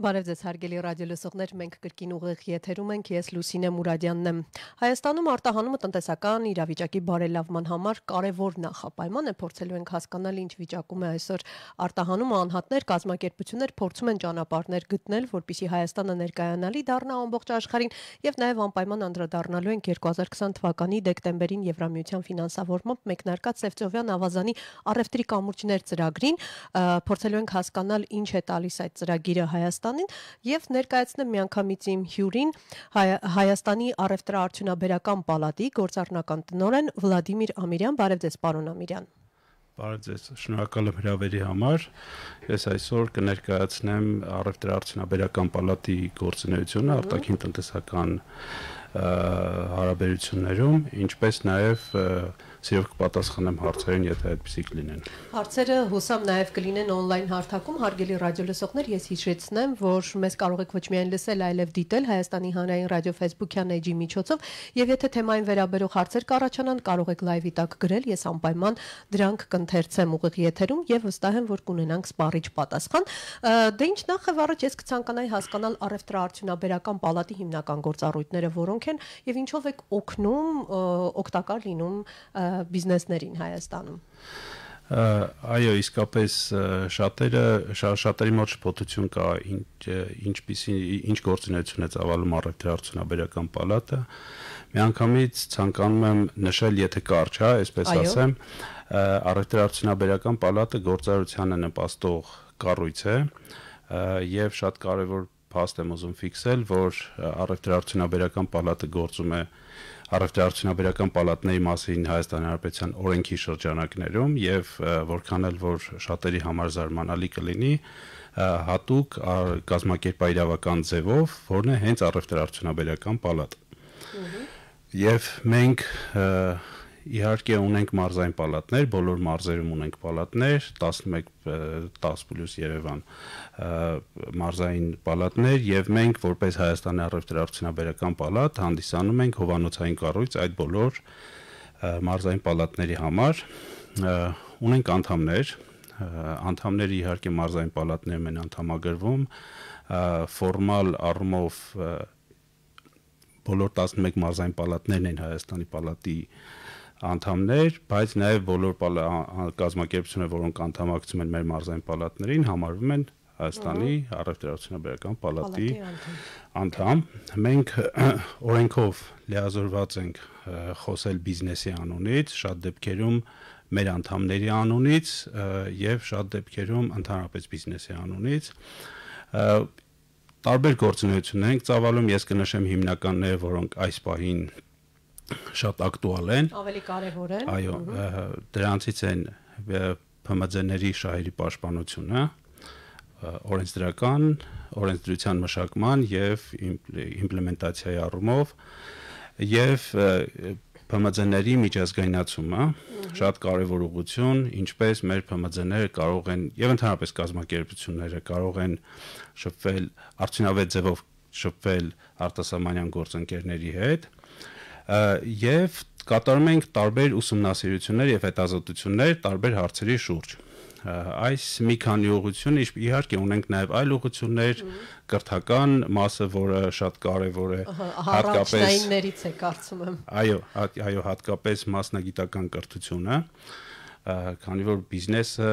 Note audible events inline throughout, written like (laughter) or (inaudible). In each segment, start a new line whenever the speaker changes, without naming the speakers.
Բարև ձեզ հարգելի ռադիոլսողներ, մենք կրկին ուղիղ եթերում ենք, ես Լուսինե Մուրադյանն եմ։ Հայաստանում արտահանումը տնտեսական իրավիճակի բարելավման համար կարևոր նախապայման է, փորձելու ենք հասկանալ ինչ վիճակում է այսօր արտահանումը անհատներ, կազմակերպություններ փորձում են ճանապարհներ գտնել, որպիսի Հայաստանը ներկայանալի դառնա ամբողջ աշխարհին եւ նաեւ անպայման անդրադառնալու ենք 2020 թվականի դեկտեմբերին Եվրամիության ֆինանսավորմամբ մեկնարկած Սևծովյան ավազանի առևտրի կամուրջներ ծրագրին, փորձելու ենք հասկանալ ինչ է տալիս այդ ծրագիրը Հայաստան Հայաստանին եւ ներկայացնեմ միանգամից իմ հյուրին Հայ, Հայաստանի առևտրաարդյունաբերական պալատի գործառնական տնօրեն Վլադիմիր Ամիրյան, բարև ձեզ, պարոն Ամիրյան։
Բարև ձեզ, շնորհակալ եմ հրավերի համար։ Ես այսօր կներկայացնեմ առևտրաարդյունաբերական պալատի գործունեությունը արտաքին տնտեսական հարաբերություններում, ինչպես նաև սիրով կպատասխանեմ հարցերին, եթե այդպեսի կլինեն։
Հարցերը հուսամ նաև կլինեն on-line հարթակում, հարգելի ռադիոլսողներ, ես հիշեցնեմ, որ մեզ կարող եք ոչ միայն լսել, այլև դիտել Հայաստանի հանրային ռադիո Facebook-յան էջի միջոցով, եւ եթե թեմային վերաբերող հարցեր կառաջանան, կարող եք լայվի տակ գրել, ես անպայման դրանք կընթերցեմ ուղիղ եթերում եւ վստահ եմ, որ կունենանք սպառիչ պատասխան։ Դե ինչ նախ եւ առաջ ես կցանկանայի հասկանալ առևտրաարդյունաբերական պալատի հիմնական գործառույթները, որոնք որոնք են եւ ինչով եք օգնում օգտակար լինում բիզնեսներին Հայաստանում։
Ա, այո իսկապես շատերը շա, շատերի մոտ շփոթություն կա ինչ ինչպիսի ինչ գործունեություն է ծավալում առևտրարարությունաբերական պալատը միանգամից ցանկանում եմ նշել եթե կարճ հա այսպես այո. ասեմ առևտրարարությունաբերական պալատը գործարարությանը նպաստող կառույց է և շատ կարևոր փաստ եմ ուզում ֆիքսել, որ առևտրարարությունաբերական պալատը գործում է առևտրարարությունաբերական պալատների մասին Հայաստան Հանրապետության օրենքի շրջանակներում եւ որքան էլ որ շատերի համար զարմանալի կլինի, հատուկ գազམ་ակերպա իրավական ձևով, որն է հենց առևտրարարությունաբերական պալատ։ Եվ մենք և, Իհարկե ունենք մարզային պալատներ, բոլոր մարզերում ունենք պալատներ, 11 10+ Երևան մարզային պալատներ եւ մենք որպես Հայաստանի առևտրարարությունաբերական պալատ հանդիսանում ենք հովանոցային կառույց այդ բոլոր մարզային պալատների համար ունենք անդամներ, անդամները իհարկե մարզային պալատներում են անդամագրվում ֆորմալ առումով բոլոր 11 մարզային պալատներն են Հայաստանի պալատի անդամներ, բայց նաև բոլոր կազմակերպությունները, որոնք անդամակցում են մեր մարզային պալատներին, համարվում են Հայաստանի առևտրարանաբերական պալատի անդամ։ Մենք (clears throat) օրենքով լիազորված ենք խոսել բիզնեսի անունից, շատ դեպքերում մեր անդամների անունից եւ շատ դեպքերում ընդհանրապես բիզնեսի անունից տարբեր գործունեություններ ենք ծավալում, ես կնշեմ հիմնականները, որոնք այս պահին շատ ակտուալ են։
Ավելի կարևոր են։ Այո,
դրանցից են ՓՄԶ-ների շահերի պաշտպանությունը, օրենսդրական, օրենսդրության մշակման եւ իմպլեմենտացիայի առումով եւ ՓՄԶ-ների միջազգայնացումը շատ կարևոր ուղղություն, ինչպես մեր ՓՄԶ-ները կարող են եւ ընդհանրապես կազմակերպությունները կարող են շփվել արդյունավետ ձևով շփվել արտասահմանյան գործընկերների հետ եւ կատարում ենք տարբեր ուսումնասիրություններ եւ հետազոտություններ տարբեր հարցերի շուրջ այս մի քանի ուղղություն իհարկե ունենք նաև այլ ուղղություններ կրթական մասը որը շատ կարևոր է հատկապես
առաջնայիններից է կարծում եմ
այո այո հատկապես մասնագիտական կրթությունը քանի որ բիզնեսը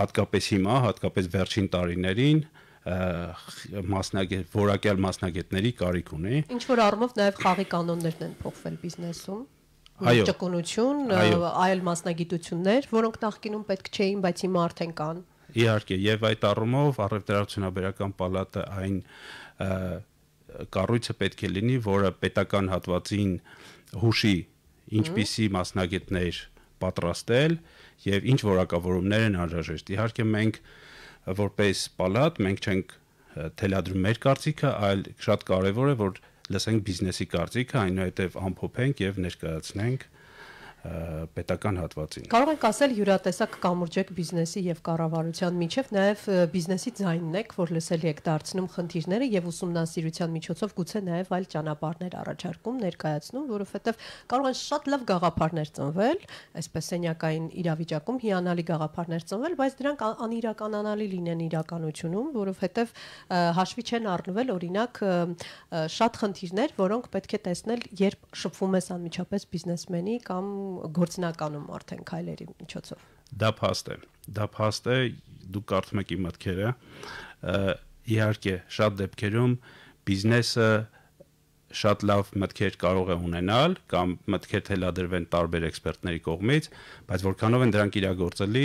հատկապես հիմա հատկապես վերջին տարիներին մասնագետ որակյալ մասնագետների կարիք ունի։
Ինչ որ առումով նաև խաղի կանոններն են փոխվել բիզնեսում այո ճկունություն այլ մասնագիտություններ որոնք նախկինում պետք չէին բայց հիմա արդեն կան
իհարկե եւ այդ առումով առևտրարանաբերական պալատը այն կառույցը պետք է լինի որը պետական հատվածին հուշի ինչպիսի մասնագետներ պատրաստել եւ ինչ որակավորումներ են անհրաժեշտ իհարկե մենք և, որպես պալատ մենք չենք թելադրում մեր կարծիքը, այլ շատ կարևոր է որ լսենք բիզնեսի կարծիքը, այնուհետև ամփոփենք եւ ներկայացնենք պետական հատվածին։
Կարող ենք ասել յուրատեսակ կամուրջեք բիզնեսի եւ կառավարության միջև նաեւ բիզնեսի ձայնն եք, որ լսելի եք դարձնում խնդիրները եւ ուսումնասիրության միջոցով գուցե նաեւ այլ ճանապարհներ առաջարկում, ներկայացնում, որովհետեւ կարող են շատ լավ գաղափարներ ծնվել, այսպես սենյակային իրավիճակում հիանալի գաղափարներ ծնվել, բայց դրանք անիրականանալի լինեն իրականությունում, որովհետեւ հաշվի չեն առնվել օրինակ շատ խնդիրներ, որոնք պետք է տեսնել, երբ շփվում ես անմիջապես բիզնեսմենի կամ գործնականում արդեն քայլերի միջոցով։
Դա փաստ է։ Դա փաստ է, դուք կարդում եք իմ մտքերը։ Իհարկե, շատ դեպքերում բիզնեսը շատ լավ մտքեր կարող է ունենալ կամ մտքեր թելադրվեն տարբեր էքսպերտների կողմից, բայց որքանով են դրանք իրագործելի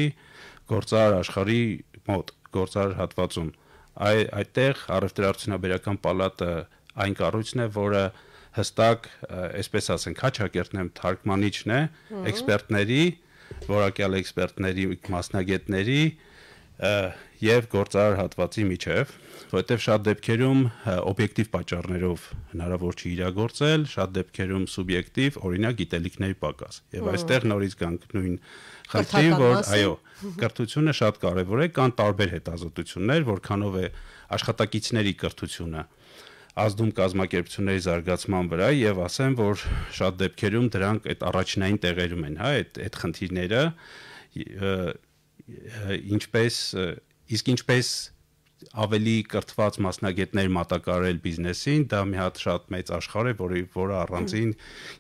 գործար աշխարհի մոտ, գործար հատվածում։ Այ այդտեղ առևտրարարությունաբերական պալատը այն կառույցն է, որը որ հստակ, այսպես ասենք, հաճախերտն եմ թարգմանիչն է, էքսպերտների, որակյալ էքսպերտների, մասնագետների եւ գործարար հատվածի միջև, որտեղ շատ դեպքերում օբյեկտիվ պատճառներով հնարավոր չի իրագործել, շատ դեպքերում սուբյեկտիվ, օրինակ գիտելիքների պակաս։ Եվ այստեղ նորից գանք նույն խնդրին, որ այո, կրթությունը շատ կարեւոր է, կան տարբեր հետազոտություններ, որքանով է աշխատակիցների կրթությունը ազդում կազմակերպությունների զարգացման վրա եւ ասեմ, որ շատ դեպքերում դրանք այդ առաջնային տեղերում են, հա, այդ այդ խնդիրները ինչպես իսկ ինչպես ավելի կրթված մասնագետներ մատակարարել բիզնեսին, դա մի հատ շատ մեծ աշխարհ է, որի որը առանձին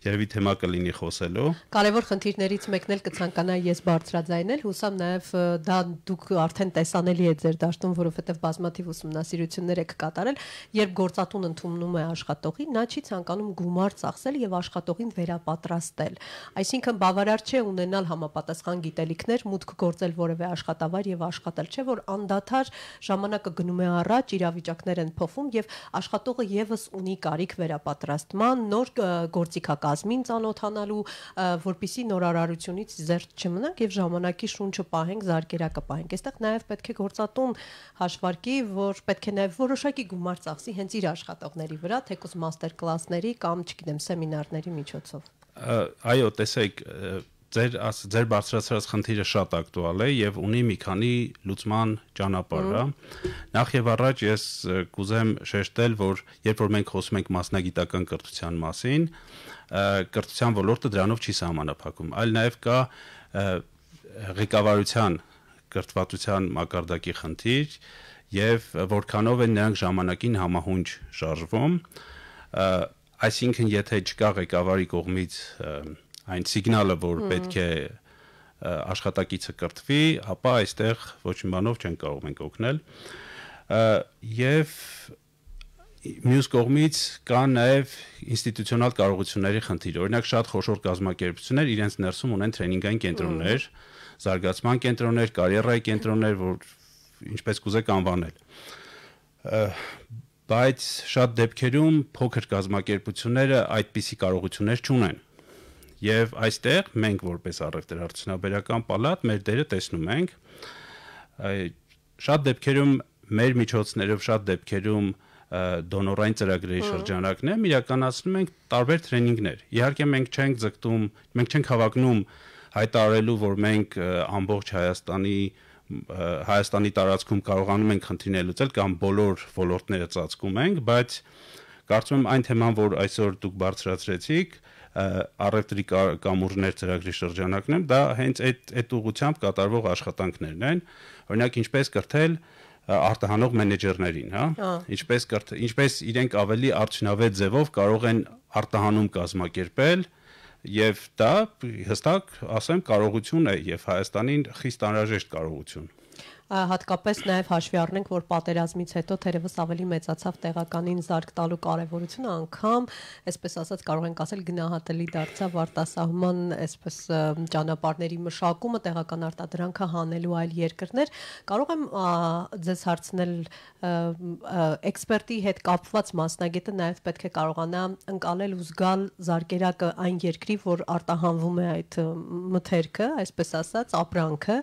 երևի թեմա կլինի խոսելու։
Կարևոր խնդիրներից մեկն էլ կցանկանայի ես բարձրաձայնել, հուսամ նաև դա դուք արդեն տեսանելի է ձեր դաշտում, որովհետև բազմաթիվ ուսումնասիրություններ եք կատարել, երբ գործատուն ընդունում է աշխատողի, նա չի ցանկանում գումար ծախսել եւ աշխատողին վերապատրաստել։ Այսինքն բավարար չէ ունենալ համապատասխան գիտելիքներ, մուտք գործել որևէ աշխատավար եւ աշխատել, չէ՞ որ անդադար ժամանակ վիճակը գնում է առաջ, իրավիճակներ են փոխվում եւ աշխատողը եւս ունի կարիք վերապատրաստման, նոր գործիքակազմին ծանոթանալու, որpիսի նորարարությունից զերծ չմնանք եւ ժամանակի շունչը պահենք, զարգերակը պահենք։ Այստեղ նաեւ պետք է գործատուն հաշվարկի, որ պետք է նաեւ որոշակի գումար ծախսի հենց իր աշխատողների վրա, թեկուզ մաստեր կլասների կամ, չգիտեմ, սեմինարների միջոցով։
Այո, տեսեք, ձեր ձեր բարձրացրած խնդիրը շատ ակտուալ է եւ ունի մի քանի լուծման ճանապարհ, հա։ Նախ եւ առաջ ես կուզեմ շեշտել, որ երբ որ մենք խոսում ենք մասնագիտական կրթության մասին, կրթության ոլորտը դրանով չի սահմանափակում, այլ նաեւ կա ղեկավարության կրթվածության մակարդակի խնդիր եւ որքանով են նրանք ժամանակին համահունչ շարժվում, այսինքն եթե չկա ղեկավարի կողմից և, այն սիգնալը, որ պետք է աշխատակիցը կրթվի, ապա այստեղ ոչ մի բանով չեն կարող մենք օգնել։ Եվ մյուս կողմից կա նաև ինստիտուցիոնալ կարողությունների խնդիր։ Օրինակ շատ խոշոր կազմակերպություններ իրենց ներսում ունեն տրեյնինգային կենտրոններ, զարգացման կենտրոններ, կարիերայի կենտրոններ, որ ինչպես կուզեք անվանել բայց շատ դեպքերում փոքր կազմակերպությունները այդպիսի կարողություններ չունեն Եվ այստեղ մենք որպես առևտրահարցնաբերական պալատ մեր դերը տեսնում ենք։ Շատ դեպքերում մեր միջոցներով շատ դեպքերում դոնորային ծրագրերի հա։ շրջանակներում իրականացնում ենք տարբեր տրեյնինգներ։ Իհարկե մենք չենք ձգտում, մենք չենք հավակնում հայտարարելու, որ մենք ամբողջ Հայաստանի Հայաստանի տարածքում կարողանում ենք խնդիրներ լուծել կամ բոլոր ոլորտները ծածկում ենք, բայց կարծում եմ այն թեման, որ այսօր դուք բարձրացրեցիք, առևտրի կամուրներ ծրագրի շրջանակներում, դա հենց այդ այդ ուղությամբ կատարվող աշխատանքներն են։ Օրինակ ինչպես կրթել արտահանող մենեջերներին, հա, ինչպես կրթ, ինչպես իրենք ավելի արդյունավետ ձևով կարող են արտահանում կազմակերպել, եւ դա հստակ, ասեմ, կարողություն է եւ Հայաստանին խիստ անհրաժեշտ կարողություն
հատկապես նաև հաշվի առնենք, որ պատերազմից հետո թերևս ավելի մեծացավ տեղականին զարգ տալու կարևորությունը, անգամ, այսպես ասած, կարող ենք ասել գնահատելի դարձավ արտասահման, այսպես ճանապարհների մշակումը, տեղական արտադրանքը հանելու այլ երկրներ։ Կարող եմ ձեզ հարցնել էքսպերտի հետ կապված մասնագետը նաև պետք է կարողանա ընկալել ու զգալ զարգերակը այն երկրի, որ արտահանվում է այդ մթերքը, այսպես ասած, ապրանքը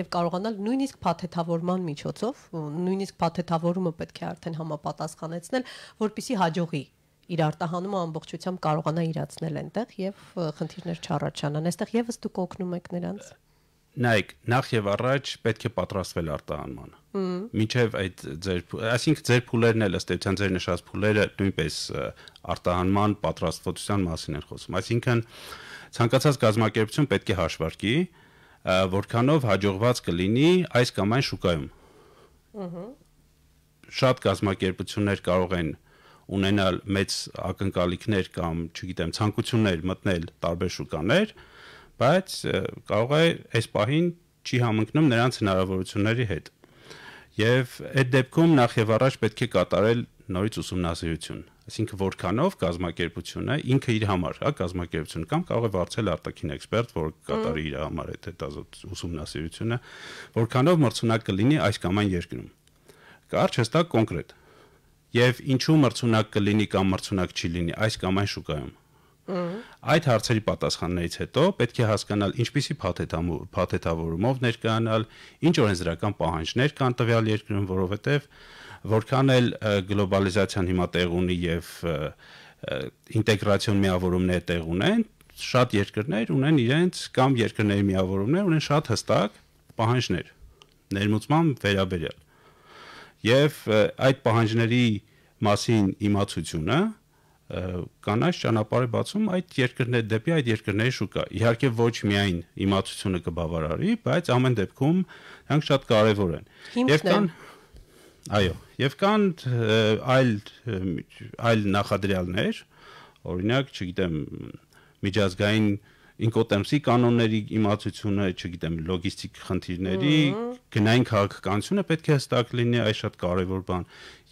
եւ կարողանալ նույնիսկ փաթեթ փաթեթավորման միջոցով, նույնիսկ փաթեթավորումը պետք է արդեն համապատասխանեցնել, որpիսի հաջողի իր արտահանումը ամբողջությամբ կարողանա իրացնել այնտեղ եւ խնդիրներ չառաջանան։ Այստեղ եւս դուք օգնում եք նրանց։
Նայեք, նախ եւ առաջ պետք է պատրաստվել արտահանմանը։ Մինչեւ այդ ձեր, այսինքն ձեր փուլերն էլ ըստ էության ձեր նշած փուլերը նույնպես արտահանման պատրաստվածության մասին են խոսում։ Այսինքն ցանկացած գազམ ակերպություն պետք է հաշվարկի, որքանով հաջողված կլինի այս կամ այն շուկայում։ Ահա շատ կազմակերպություններ կարող են ունենալ մեծ ակնկալիքներ կամ, չգիտեմ, ցանկություններ մտնել տարբեր շուկաներ, բայց կարող է այս պահին չի համընկնում նրանց հնարավորությունների հետ։ Եվ այդ դեպքում նախ եւ առաջ պետք է կատարել նորից ուսումնասիրություն այսինքն որքանով կազմակերպությունը ինքը իր համար, հա, կազմակերպություն կամ կարող է վարձել արտաքին էքսպերտ, որ կատարի իր համար այդ հետազոտ ուսումնասիրությունը, որքանով մրցունակ կլինի այս կամ այն երկրում։ Կարճ հստակ կոնկրետ։ Եվ ինչու մրցունակ կլինի կամ մրցունակ չի լինի այս կամ այն շուկայում Այդ հարցերի պատասխաններից հետո պետք է հասկանալ ինչպիսի փաթեթավորումով ներկայանալ, ինչ օրենսդրական պահանջներ կան տվյալ երկրում, որովհետև որքան էլ գլոբալիզացիան հիմա տեղ ունի եւ ինտեգրացիոն միավորումներ տեղ ունեն, շատ երկրներ ունեն իրենց կամ երկրների միավորումներ ունեն շատ հստակ պահանջներ ներմուծման վերաբերյալ։ Եվ այդ պահանջների մասին իմացությունը իմ կանաչ ճանապարհի բացում այդ երկրներ դեպի այդ երկրների շուկա։ Իհարկե ոչ միայն իմացությունը կբավարարի, բայց ամեն դեպքում նրանք շատ կարևոր են։ Եվ կան այո, եւ կան այլ այլ նախադրյալներ, օրինակ, չգիտեմ, միջազգային ինկոտեմսի կանոնների իմացությունը, չգիտեմ, լոգիստիկ խնդիրների, գնային քաղաքականությունը պետք է հստակ լինի, այ շատ կարևոր բան։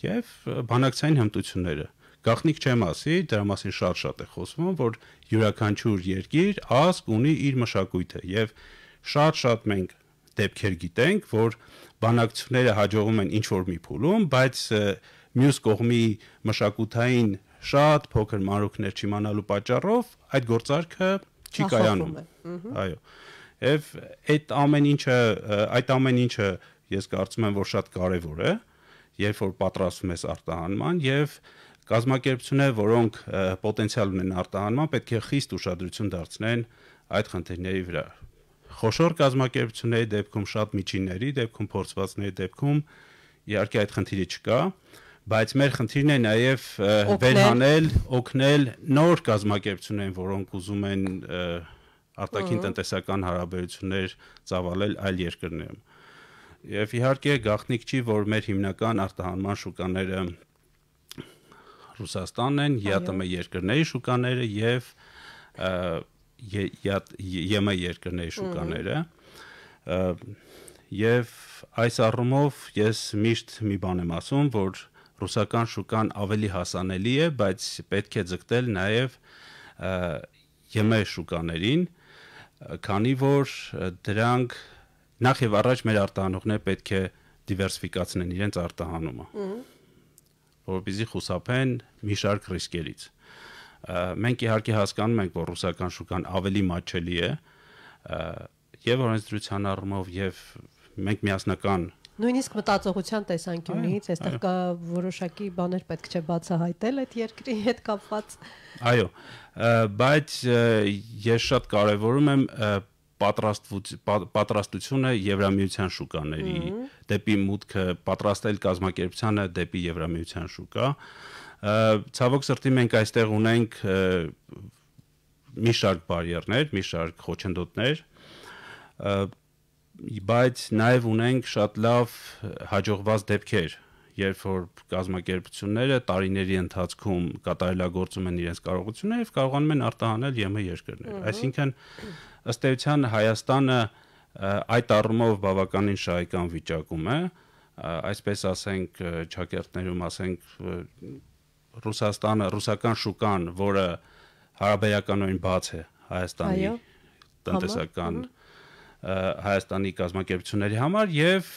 Եվ բանակցային հմտությունները։ Ա Գախնիկ չեմ ասի, դրա մասին շատ-շատ է խոսվում, որ յուրաքանչյուր երկիր ազգ ունի իր մշակույթը եւ շատ-շատ մենք դեպքեր գիտենք, որ բանակցությունները հաջողում են ինչ որ մի փուլում, բայց մյուս կողմի մշակութային շատ փոքր մանրուքներ չիմանալու պատճառով այդ գործարքը չի կայանում։ Այո։ Եվ այդ ամեն ինչը, այդ ամեն ինչը ես կարծում եմ, որ շատ կարևոր է, երբ որ պատրաստվում ես արտահանման եւ և Կազմակերպությունները, որոնք պոտենցիալ ունեն արտահանման, պետք է խիստ ուշադրություն դարձնեն այդ խնդիրների վրա։ Խոշոր կազմակերպությունների դեպքում, շատ միջինների դեպքում, փորձվածների դեպքում իհարկե այդ խնդիրը չկա, բայց մեր խնդիրն է նաև վերհանել, օգնել նոր կազմակերպություններին, որոնք ուզում են արտաքին տնտեսական հարաբերություններ ծավալել այլ երկրներում։ Եվ իհարկե գաղտնիք չի, որ մեր հիմնական արտահանման շուկաները Ռուսաստանն են, ԵԱՏՄ երկրների շուկաները եւ ԵՄ երկրների շուկաները եւ այս առումով ես միշտ մի բան եմ ասում, որ ռուսական շուկան ավելի հասանելի է, բայց պետք է ձգտել նաեւ ԵՄ շուկաներին, քանի որ դրանք նախ եւ առաջ մեր արտահանողները պետք է դիվերսիֆիկացնեն իրենց արտահանումը։ Ուհ որպեսզի խուսափեն մի շարք ռիսկերից։ Մենք իհարկե հասկանում ենք, որ ռուսական շուկան ավելի մաչելի է եւ օրենսդրության առումով եւ մենք միասնական
Նույնիսկ մտածողության տեսանկյունից այստեղ կա որոշակի բաներ պետք չէ բացահայտել այդ երկրի հետ կապված։
Այո, բայց ես շատ կարևորում եմ պատրաստությունը Եվրամիության շուկաների դեպի մուտքը պատրաստել կազմակերպությանը դեպի Եվրամիության շուկա։ Ցավոք սրտի մենք այստեղ ունենք մի շարք բարիերներ, մի շարք խոչընդոտներ, բայց նաև ունենք շատ լավ հաջողված դեպքեր, երբ որ կազմակերպությունները տարիների ընթացքում կատարելագործում են իրենց կարողությունները եւ կարողանում են արտահանել ԵՄ երկրներ։ Այսինքն ըստ էության Հայաստանը այդ առումով բավականին շահեկան վիճակում է, այսպես ասենք, ճակերտներում ասենք Ռուսաստանը, ռուսական շուկան, որը հարաբերականորեն բաց է Հայաստանի տնտեսական Հայաստանի կազմակերպությունների համար եւ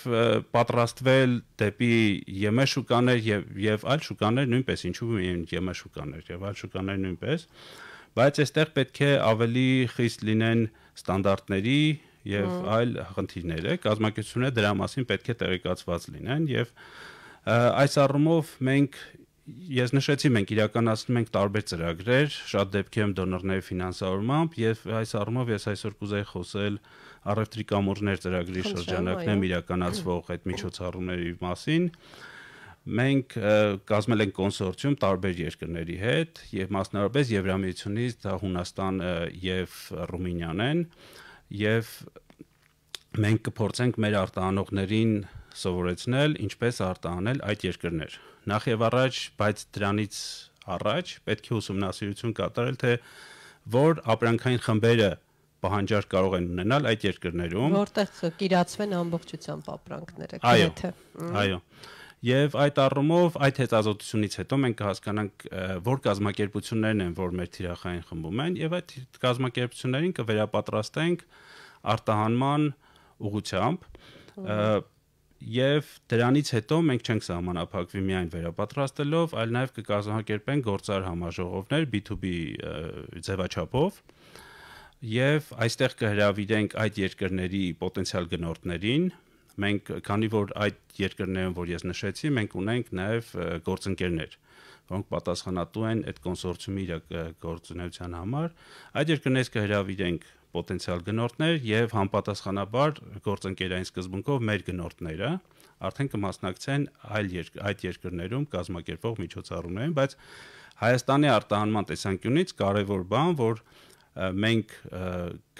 պատրաստվել դեպի ԵՄ շուկաներ եւ եւ այլ շուկաներ նույնպես ինչու են ԵՄ շուկաներ եւ այլ շուկաներ նույնպես և, բայց այստեղ պետք է ավելի խիստ լինեն ստանդարտների եւ այլ խնդիրները, կազմակերպությունը դրա մասին պետք է տեղեկացված լինեն եւ այս առումով մենք ես նշեցի մենք իրականացնում ենք տարբեր ծրագրեր, շատ դեպքերում դոնորների ֆինանսավորմամբ եւ այս առումով ես այսօր կուզեի խոսել առևտրի կամուրջներ ծրագրի շրջանակներում իրականացվող այդ միջոցառումների մասին։ Ա, Մենք կազմել ենք կոնսորցիում տարբեր երկրների հետ եւ մասնարարպես Եվրամիությունից դա Հունաստան եւ Ռումինիան են եւ մենք կփորձենք մեր արտահանողներին սովորեցնել ինչպես արտահանել այդ երկրներ։ Նախ եւ առաջ, բայց դրանից առաջ պետք է ուսումնասիրություն կատարել թե որ ապրանքային խմբերը պահանջար կարող են ունենալ այդ երկրներում
որտեղ կիրացվեն ամբողջությամբ ապրանքները գրեթե այո այո
Եվ այդ առումով այդ հետազոտությունից հետո մենք կհասկանանք որ կազմակերպություններն են, որ մեր թիրախային խմբում են եւ այդ կազմակերպություններին կվերապատրաստենք արտահանման ուղությամբ եւ դրանից հետո մենք չենք սահմանափակվի միայն վերապատրաստելով, այլ նաեւ կկազմակերպենք գործար համաժողովներ B2B ձևաչափով եւ այստեղ կհրավիրենք այդ երկրների պոտենցիալ գնորդներին Մենք քանի որ այդ երկրներում, որ ես նշեցի, մենք ունենք նաև գործընկերներ, որոնք պատասխանատու են այդ կոնսորցիումի իր գործունեության համար։ Այդ երկրներից կհրավիրենք պոտենցիալ գնորդներ եւ համապատասխանաբար գործընկերային սկզբունքով մեր գնորդները արդեն կմասնակցեն այլ երկ, այդ երկրներում կազմակերպող միջոցառումներին, բայց Հայաստանի արտահանման տեսանկյունից կարևոր բան, որ մենք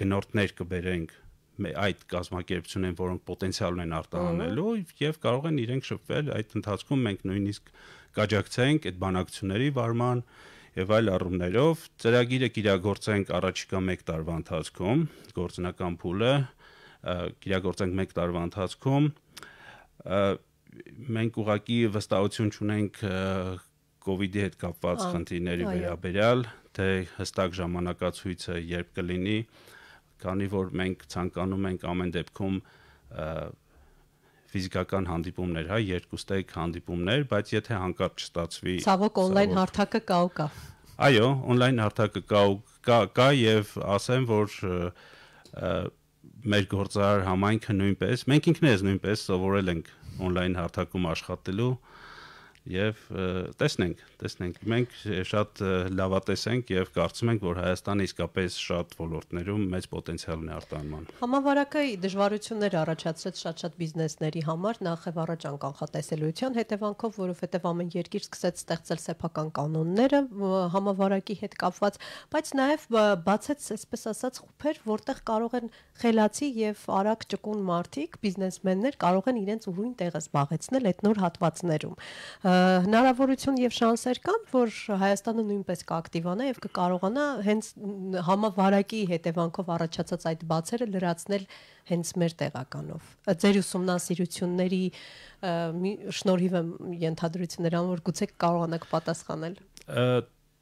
գնորդներ կբերենք այդ կազմակերպություններին, որոնք պոտենցիալ ունեն արտահանելու եւ կարող են իրենք շփվել այդ ընթացքում մենք նույնիսկ կաջակցենք այդ բանակցությունների վարման եւ այլ առումներով ծրագիրը կիրագործենք առաջիկա 1 տարվա ընթացքում գործնական փուլը կիրագործենք 1 տարվա ընթացքում մենք ուղակի վստահություն չունենք COVID-ի հետ կապված խնդիրների վերաբերյալ, թե հստակ ժամանակացույցը երբ կլինի, կլ քանի որ մենք ցանկանում ենք ամեն դեպքում ֆիզիկական հանդիպումներ, հա, երկուստեք հանդիպումներ, բայց եթե հանկարծ չստացվի Ցավոք on-line
հարթակը կա ու կա։
Այո, on-line հարթակը կա ու կա, կա եւ ասեմ, որ մեր գործար համայնքը նույնպես, մենք ինքներս նույնպես սովորել ենք on-line հարթակում աշխատելու, եւ տեսնենք, տեսնենք։ Մենք շատ լավատես ենք եւ կարծում ենք, որ Հայաստանը իսկապես շատ ոլորտներում մեծ պոտենցիալ ունի արտանման։
Համավարակայի դժվարություններ առաջացրեց շատ-շատ բիզնեսների համար նախև առաջ անկանխատեսելիության հետևանքով, որովհետեւ ամեն երկիր սկսեց ստեղծել սեփական կանոնները համավարակի հետ կապված, բայց նաեւ բացեց, այսպես ասած, խոփեր, որտեղ կարող են խելացի եւ արագ ճկուն մարդիկ, բիզնեսմեններ կարող են իրենց ուրույն տեղը զբաղեցնել այդ նոր հատվածներում։ Ա, հնարավորություն եւ շանսեր կան, որ Հայաստանը նույնպես կակտիվանա եւ կկարողանա հենց համավարակի հետևանքով առաջացած այդ բացերը լրացնել հենց մեր տեղականով։ Ձեր ուսումնասիրությունների շնորհիվ եմ ենթադրություն նրան, որ գուցե կարողանաք պատասխանել։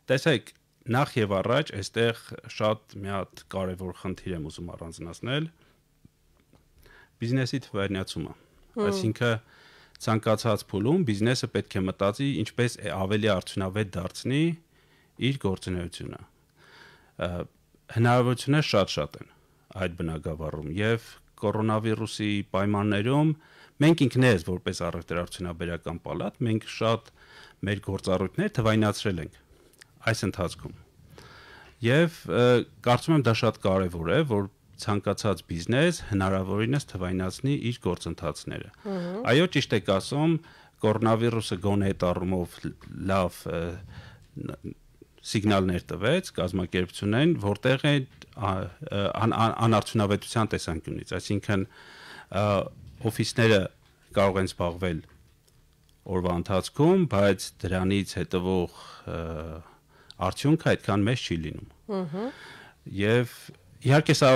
Տեսեք, նախ եւ առաջ այստեղ շատ մի հատ կարեւոր խնդիր եմ ուզում առանձնացնել։ Բիզնեսի թվայնացումը։ Այսինքն ցանկացած փուլում բիզնեսը պետք է մտածի ինչպես ավելի արդյունավետ դարձնի իր գործունեությունը։ Հնարավորությունները շատ-շատ են այդ բնակավարում եւ կորոնավիրուսի պայմաններում մենք ինքներս որպես առողջարարությունաբերական պալատ մենք շատ մեր գործառույթներ թվայնացրել ենք այս ընթացքում։ Եվ կարծում եմ դա շատ կարեւոր է, որ ցանկացած բիզնես հնարավորինս թվայնացնի իր գործընթացները։ Այո, ճիշտ եք ասում, կորոնավիրուսը գոնե այդ առումով լավ սիգնալներ տվեց կազմակերպություններին, որտեղ է անարդյունավետության տեսանկյունից, այսինքն օֆիսները կարող են զբաղվել օրվա ընթացքում, բայց դրանից հետևող արդյունքը այդքան մեծ չի լինում։ Ահա։ Եվ իհարկե սա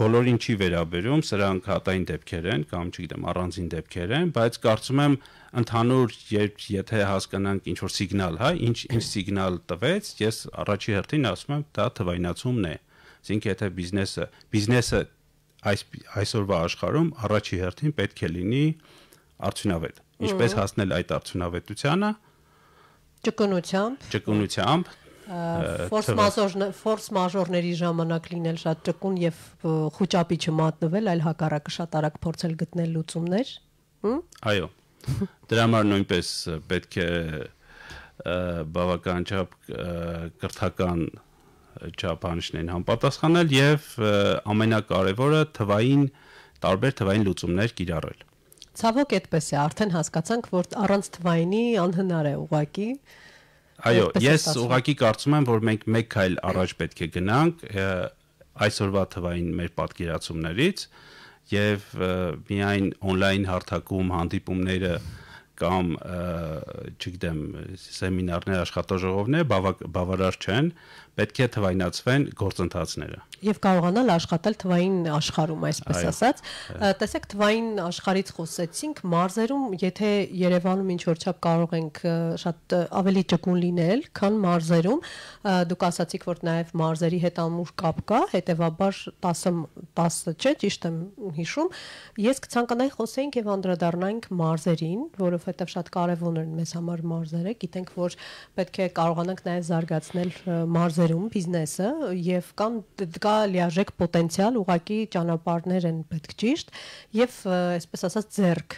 բոլոր ինչի վերաբերում սրանք հատային դեպքեր են կամ չգիտեմ առանձին դեպքեր են, բայց կարծում եմ ընդհանուր երբ եթե հասկանանք ինչ որ սիգնալ, հա, ինչ ինչ սիգնալ տվեց, ես առաջի հերթին ասում եմ դա թվայնացումն է։ Այսինքն եթե բիզնեսը, բիզնեսը այս այսօրվա աշխարհում առաջի հերթին պետք է լինի արդյունավետ։ Ինչպես հասնել այդ արդյունավետությանը։
Ճկունությամբ։
Ճկունությամբ
ֆորս մաժոր ֆորս մաժորների ժամանակ լինել շատ ճկուն եւ խոճապի չմատնվել, այլ հակառակը շատ արագ փորձել գտնել լուծումներ։
Այո։ Դրա համար նույնպես պետք է բավական չափ կրթական չափանիշներին համապատասխանել եւ ամենակարևորը թվային տարբեր թվային լուծումներ կիրառել։
Ցավոք այդպես է, արդեն հասկացանք, որ առանց թվայինի անհնար է ուղակի Այո, ես ուղղակի
կարծում եմ, որ մենք մեկ քայլ առաջ պետք է գնանք այսօրվա թվային մեր պատկերացումներից եւ միայն on-line հարթակում հանդիպումները կամ չգիտեմ սեմինարներ, աշխատաժողովներ բավարար չեն, պետք է թվայնացվեն գործընթացները
եւ կարողանալ աշխատել թվային աշխարհում, այսպես ասած։ Տեսեք, թվային աշխարհից խոսեցինք, մարզերում, եթե Երևանում ինչ որ չափ կարող ենք շատ ավելի ճկուն լինել, քան մարզերում, դուք ասացիք, որ նաեւ մարզերի հետ ամուր կապ կա, հետեւաբար 10 10 չէ, ճիշտ եմ հիշում։ Ես կցանկանայի խոսեինք եւ անդրադառնանք մարզերին, որովհետեւ շատ կարեւոր են մեզ համար մարզերը, գիտենք, որ պետք է կարողանանք նաեւ զարգացնել մարզերում բիզնեսը եւ կան կա կա լիարժեք պոտենցիալ, ուղակի ճանապարհներ են պետք ճիշտ եւ այսպես ասած ձեռք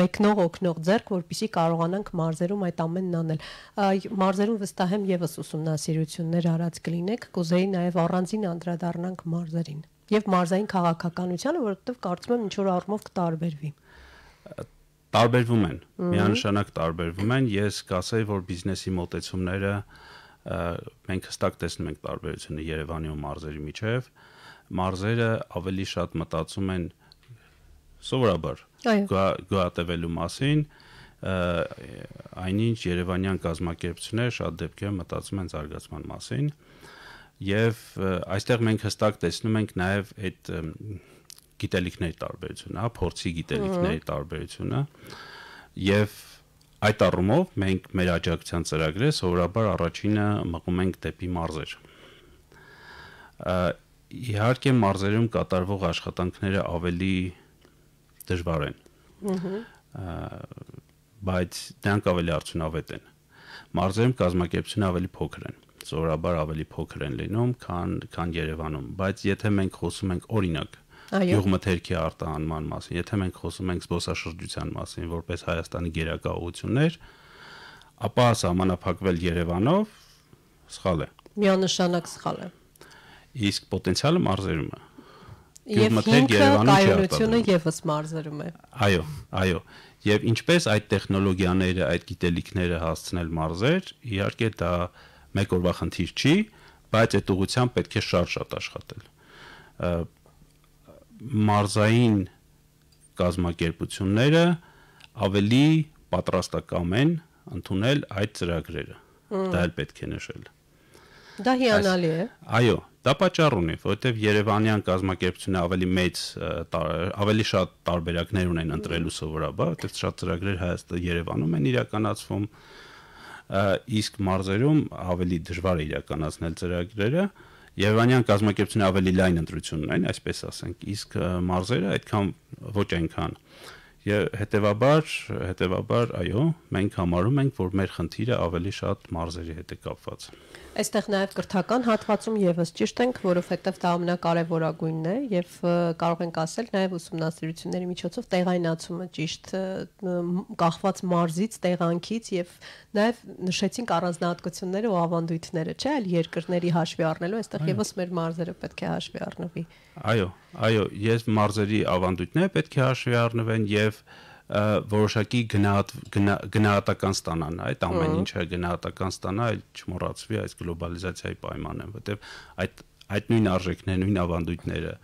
մեկնող օգնող ձեռք, որpիսի կարողանանք մարզերում այդ ամենն անել։ Այ մարզերում վստահ եմ եւս ուսումնասիրություններ արած կլինեք, կուզեի նաեւ առանձին անդրադառնանք մարզերին եւ մարզային քաղաքականությանը, որովհետեւ կարծում եմ ինչ որ առումով կտարբերվի։
Տարբերվում են, միանշանակ տարբերվում են։ Ես կասեի, որ բիզնեսի մոտեցումները մենք հստակ տեսնում ենք տարբերությունը Երևանի ու մարզերի միջև։ Մարզերը ավելի շատ մտածում են սովորաբար գոհատևելու մասին, այնինչ Երևանյան կազմակերպությունները շատ դեպքերում մտածում են զարգացման մասին։ Եվ այստեղ մենք հստակ տեսնում ենք նաև այդ գիտելիքների տարբերությունը, հա, փորձի գիտելիքների տարբերությունը։ Եվ Այդ առումով մենք մեր աջակցության ծրագրերը սովորաբար առաջինը մղում ենք դեպի մարզեր։ Իհարկե մարզերում կատարվող աշխատանքները ավելի դժվար են։ Ահա բայց դրանք ավելի արդյունավետ են։ Մարզերում կազմակերպությունը ավելի փոքր են սովորաբար ավելի փոքր են լինում, քան քան Երևանում, բայց եթե մենք խոսում ենք օրինակ գյուղմթերքի արտահանման մասին։ Եթե մենք խոսում ենք զբոսաշրջության մասին, որպես Հայաստանի գերակայություններ, ապա համանափակվել Երևանով սխալ է։
Միանշանակ սխալ է։
Իսկ պոտենցիալը մարզերում է։ Եվ ինքը կայունությունը
եւս մարզերում է։
Այո, այո։ Եվ ինչպես այդ տեխնոլոգիաները, այդ գիտելիքները հասցնել մարզեր, իհարկե դա մեկ օրվա խնդիր չի, բայց այդ ուղղությամբ պետք է շատ շատ աշխատել մարզային կազմակերպությունները ավելի պատրաստակամ են ընդունել այդ ծրագրերը։ Դա էլ պետք է նշել։
Դա հիանալի է։
Այո, դա պատճառ ունի, որովհետև Երևանյան կազմակերպությունը ավելի մեծ ավելի շատ տարբերակներ ունեն ընտրելու սովորաբար, որովհետև շատ ծրագրեր Հայաստան Երևանում են իրականացվում, իսկ մարզերում ավելի դժվար է իրականացնել ծրագրերը, Երևանյան կազմակերպությունը ավելի լայն ընտրությունն այն, այսպես ասենք, իսկ մարզերը այդքան ոչ այնքան։ Ա Եվ հետեւաբար, հետեւաբար, այո, մենք համարում ենք, որ մեր խնդիրը ավելի շատ մարզերի հետ է կապված։
Այստեղ նաև կրթական հատվածում եւս ճիշտ ենք, որովհետեւ դա ամենակարևորագույնն է եւ կարող ենք ասել նաև ուսումնասիրությունների միջոցով տեղայնացումը ճիշտ կախված մարզից, տեղանքից եւ նաև նշեցինք առանձնահատկությունները ու ավանդույթները, չէ՞, այլ երկրների հաշվի առնելու, այստեղ եւս մեր մարզերը պետք է հաշվի առնվի։ Այո
Այո, այո, ես մարզերի ավանդույթները պետք է հաշվի առնվեն եւ որոշակի գնահատական ստանան այդ ամեն ինչը գնահատական ստանա, այլ չմոռացվի այս գլոբալիզացիայի պայմանը, որտեվ այդ այդ նույն արժեքներն, նույն ավանդույթները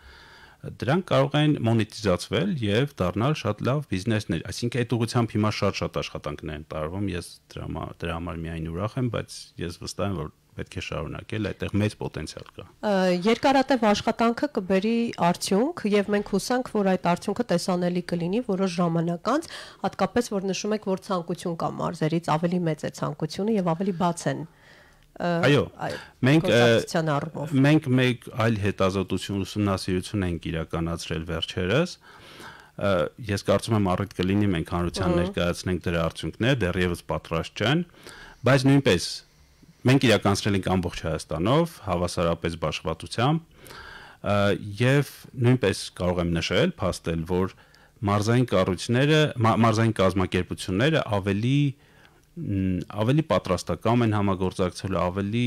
դրանք կարող են մոնետիզացվել եւ դառնալ շատ լավ բիզնեսներ։ Այսինքն այդ ուղղությամբ հիմա շատ-շատ աշխատանքներ են տարվում։ Ես դրա դրա համար միայն ուրախ եմ, բայց ես վստահ եմ, որ պետք է շարունակել, այդտեղ մեծ պոտենցիալ կա։
Երկարատև աշխատանքը կբերի արդյունք եւ մենք հուսանք, որ այդ արդյունքը տեսանելի կլինի որոշ ժամանակ անց, հատկապես որ նշում եք, որ ցանկություն կա մարզերից ավելի մեծ է ցանկությունը եւ ավելի բաց են Այո, մենք
մենք մեկ այլ հետազոտություն ուսումնասիրություն ենք իրականացրել վերջերս, ես կարծում եմ առիթ կլինի մենք հանրության ներկայացնենք դրա արդյունքները, դեռևս պատրաստ չեն, բայց նույնպես Մենք իրականացրել ենք ամբողջ Հայաստանով հավասարապես բաշխվածությամբ եւ նույնպես կարող եմ նշել, փաստել, որ մարզային կառույցները, մարզային կազմակերպությունները ավելի ավելի պատրաստական են համագործակցելու, ավելի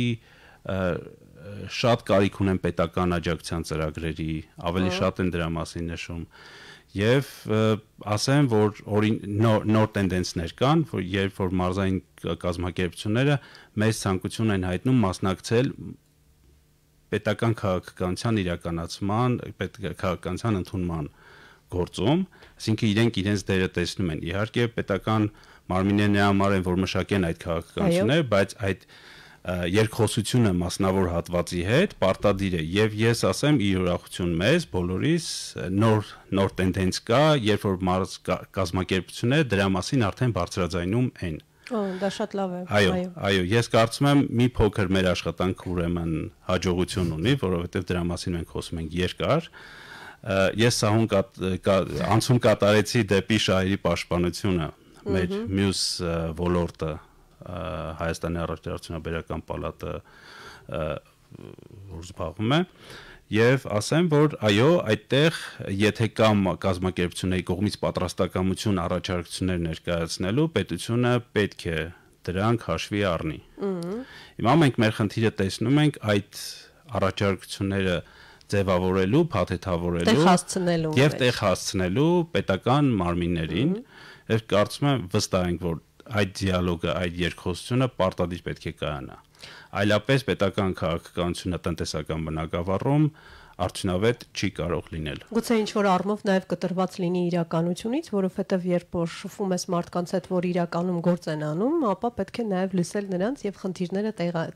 շատ կարիք ունեն պետական աջակցության ծրագրերի, ավելի շատ են դրա մասին նշում։ Ա, եւ ասեմ որ օրին նոր, նոր տենդենսներ կան որ երբ որ մարզային կազմակերպությունները մեծ ցանկություն են հայտնում մասնակցել պետական քաղաքականության իրականացման, քաղաքականության ընդունման գործում, ասինքն իրենք իրենց դերը տեսնում են։ Իհարկե պետական մարմինները նրա համար են որ մշակեն այդ քաղաքականությունները, բայց այդ, այդ երկխոսությունը մասնավոր հատվածի հետ պարտադիր է եւ ես ասեմ իր ուրախություն մեզ բոլորիս նոր նոր տենդենց կա երբ որ մարզ կազմակերպությունները դրա մասին արդեն բարձրաձայնում են
Օ, դա շատ լավ է։ Այո,
այո, ես կարծում եմ մի փոքր մեր աշխատանքը ուրեմն հաջողություն ունի, որովհետև դրա մասին մենք խոսում ենք երկար ես սահուն անցում կատարեցի դեպի շահերի պաշտպանությունը մեր մյուս ոլորտը Հայաստանի առաջնահերթության պալատը որ զբաղվում է եւ ասեմ որ այո այդտեղ եթե կամ կազմակերպությունների կողմից պատրաստակամություն առաջարկություններ ներկայացնելու պետությունը պետք է դրանք հաշվի առնի։ Հիմա մենք մեր խնդիրը տեսնում ենք այդ առաջարկությունները ձևավորելու, փաթեթավորելու, տեղ
հասցնելու եւ տեղ
հասցնելու պետական մարմիններին, եւ կարծում եմ վստահ ենք որ այդ դիալոգը, այդ երկխոսությունը պարտադիր պետք է կայանա։ Այլապես պետական քաղաքականությունը տնտեսական բնակավարում արդյունավետ չի կարող լինել։
Գուցե ինչ որ առումով նաև կտրված լինի իրականությունից, որովհետև երբ որ շփվում ես մարդկանց հետ, որ իրականում գործ են անում, ապա պետք է նաև լսել նրանց եւ խնդիրները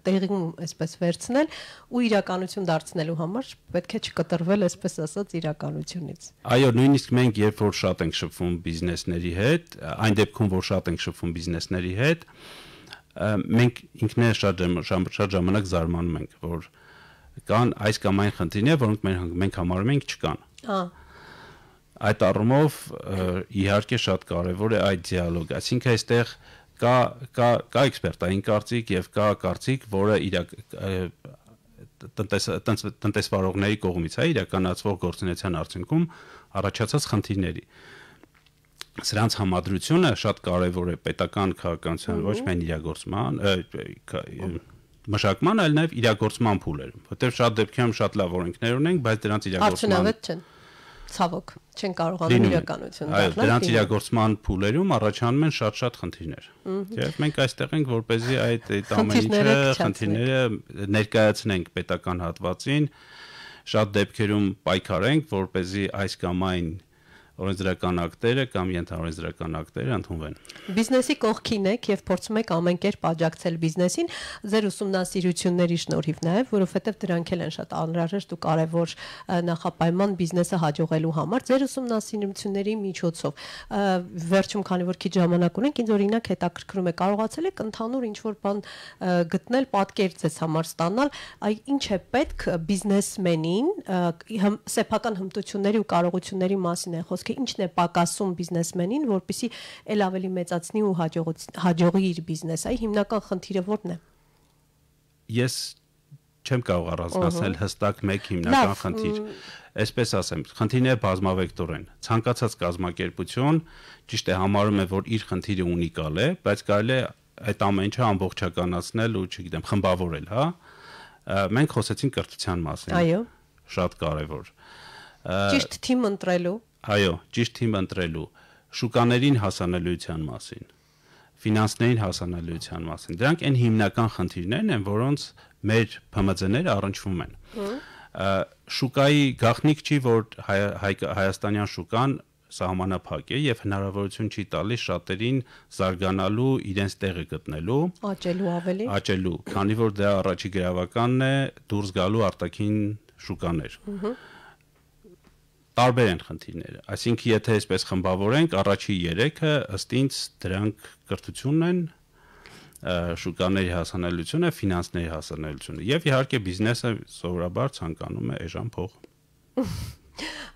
տեղում, այսպես վերցնել ու իրականություն դարձնելու համար պետք է չկտրվել, այսպես ասած, իրականությունից։
Այո, նույնիսկ մենք երբ որ շատ ենք շփվում բիզնեսների հետ, այն դեպքում որ շատ ենք շփվում բիզնեսների հետ, մենք ինքները շատ շատ ժամանակ զարմանում ենք, որ կան այս կամ այն խնդիրներ, որոնք մենք մենք համարում ենք չկան։ Հա։ Այդ առումով իհարկե շատ կարևոր է այդ դիալոգը, այսինքն այստեղ կա կա կա էքսպերտային կարծիք եւ կա կարծիք, որը իր տնտես տնտեսվարողների կողմից է հա, իրականացվող գործունեության արդյունքում առաջացած խնդիրների սրանց համադրությունը շատ կարևոր է պետական քաղաքականության ոչ միայն իրագործման մշակման, այլ նաև իրագործման փուլեր, որտեղ շատ դեպքերում շատ լավ օրենքներ ունենք, բայց դրանց իրագործման արդյունավետ
չեն ցավոք չեն կարողանում իրականություն դառնալ։ Այո, դրանց
իրագործման փուլերում առաջանում են շատ-շատ խնդիրներ։ Եվ մենք այստեղ ենք, որ เป զի այդ այդ ամեն ինչը խնդիրները ներկայացնենք պետական հատվածին։ Շատ դեպքերում պայքարենք, որ เป զի այս կամ այն օրենսդրական ակտերը կամ ենթաօրենսդրական ակտերը ընդունվեն։
Բիզնեսի կողքին եք եւ փորձում եք ամեն կերպ աջակցել բիզնեսին ձեր ուսումնասիրությունների շնորհիվ նաեւ, որովհետեւ դրանք էլ են շատ անհրաժեշտ ու կարեւոր նախապայման բիզնեսը հաջողելու համար ձեր ուսումնասիրությունների միջոցով։ Վերջում, քանի որ քիչ ժամանակ ունենք, ինձ օրինակ հետաքրքրում է կարողացել եք ընդհանուր ինչ որ բան գտնել պատկեր ձեզ համար ստանալ, այ ինչ է պետք բիզնեսմենին սեփական հմտությունների ու կարողությունների մասին է խոսքը խոսքը ինչն է պակասում բիզնեսմենին, որպիսի ել ավելի մեծացնի ու հաջողի իր բիզնեսը։ Այ հիմնական խնդիրը ո՞րն է։
Ես չեմ կարող առանձնացնել հստակ մեկ հիմնական խնդիր։ Այսպես ասեմ, խնդիրները բազմավեկտոր են։ Ցանկացած կազմակերպություն ճիշտ է համարում է, որ իր խնդիրը ունիկալ է, բայց կարելի է այդ ամենը ամբողջականացնել ու, չգիտեմ, խմբավորել, հա։ Մենք խոսեցինք կրթության մասին։ Այո։ Շատ կարևոր։ Ճիշտ
թիմ ընտրելու
Այո, ճիշտ թիմ ընտրելու, շուկաներին հասանելիության մասին, ֆինանսներին հասանելիության մասին։ Դրանք այն հիմնական խնդիրներն են, որոնց մեր ՓՄԶ-ները առնչվում են։ Շուկայի գախնիկ չի, որ հայ, հայ, հայաստանյան շուկան սահմանափակ է եւ հնարավորություն չի տալիս շատերին զարգանալու, իրենց տեղը գտնելու,
աճելու ավելի։
Աճելու, քանի որ դա առաջի գրավականն է դուրս գալու արտաքին շուկաներ։ Ահա տարբեր են խնդիրները։ Այսինքն եթե այսպես խմբավորենք, առաջի 3-ը ըստ ինձ դրանք կրթությունն են, շուկաների հասանելիությունը, ֆինանսների հասանելիությունը եւ իհարկե բիզնեսը սովորաբար ցանկանում է այժմ փող։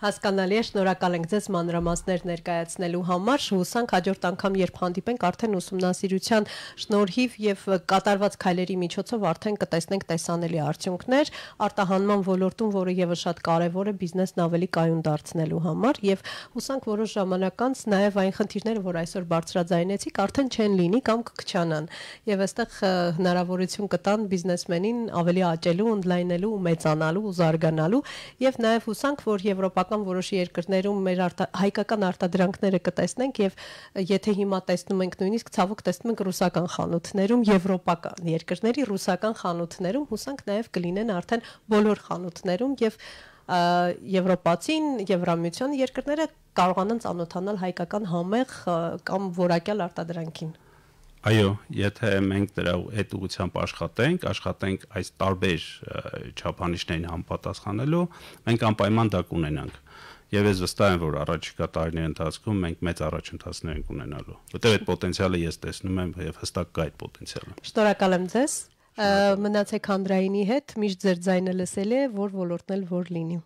Հասկանալի է, շնորհակալ ենք ձեզ մանրամասներ ներկայացնելու համար։ Հուսանք հաջորդ անգամ երբ հանդիպենք, արդեն ուսումնասիրության շնորհիվ եւ կատարված քայլերի միջոցով արդեն կտեսնենք տեսանելի արդյունքներ արտահանման ոլորտում, որը եւս շատ կարեւոր է բիզնեսն ավելի կայուն դարձնելու համար եւ հուսանք որոշ ժամանակ անց նաեւ այն խնդիրները, որ այսօր բարձրաձայնեցիք, արդեն չեն լինի կամ կքչանան եւ այստեղ հնարավորություն կտան բիզնեսմենին ավելի աճելու, օնլայնելու, մեծանալու ու զարգանալու եւ նաեւ հուսանք, որ եվրոպական որոշ երկրներում մեր արտա, հայկական արտադրանքները կտեսնենք եւ եթե հիմա տեսնում ենք նույնիսկ ցավոք տեսնում ենք ռուսական խանութներում եվրոպական երկրների ռուսական խանութներում հուսանք նաեւ կլինեն արդեն բոլոր խանութներում եւ եվրոպացին, եվրամիության երկրները կարողանան ծանոթանալ հայկական համեղ կամ որակյալ արտադրանքին։
Այո, եթե մենք դրա այդ ուղությամբ աշխատենք, աշխատենք այս տարբեր չափանիշներին համապատասխանելու, մենք անպայման դա կունենանք։ Եվ ես վստահ եմ, որ առաջիկա տարիների ընթացքում մենք մեծ առաջընթացներ ենք ունենալու, որտեղ այդ պոտենցիալը ես տեսնում եմ եւ հստակ կա այդ պոտենցիալը։
Շնորհակալ եմ ձեզ։ Մնացեք Անդրայինի հետ, միշտ ձեր ձայնը լսել է, որ ոլորտն էլ որ լինի։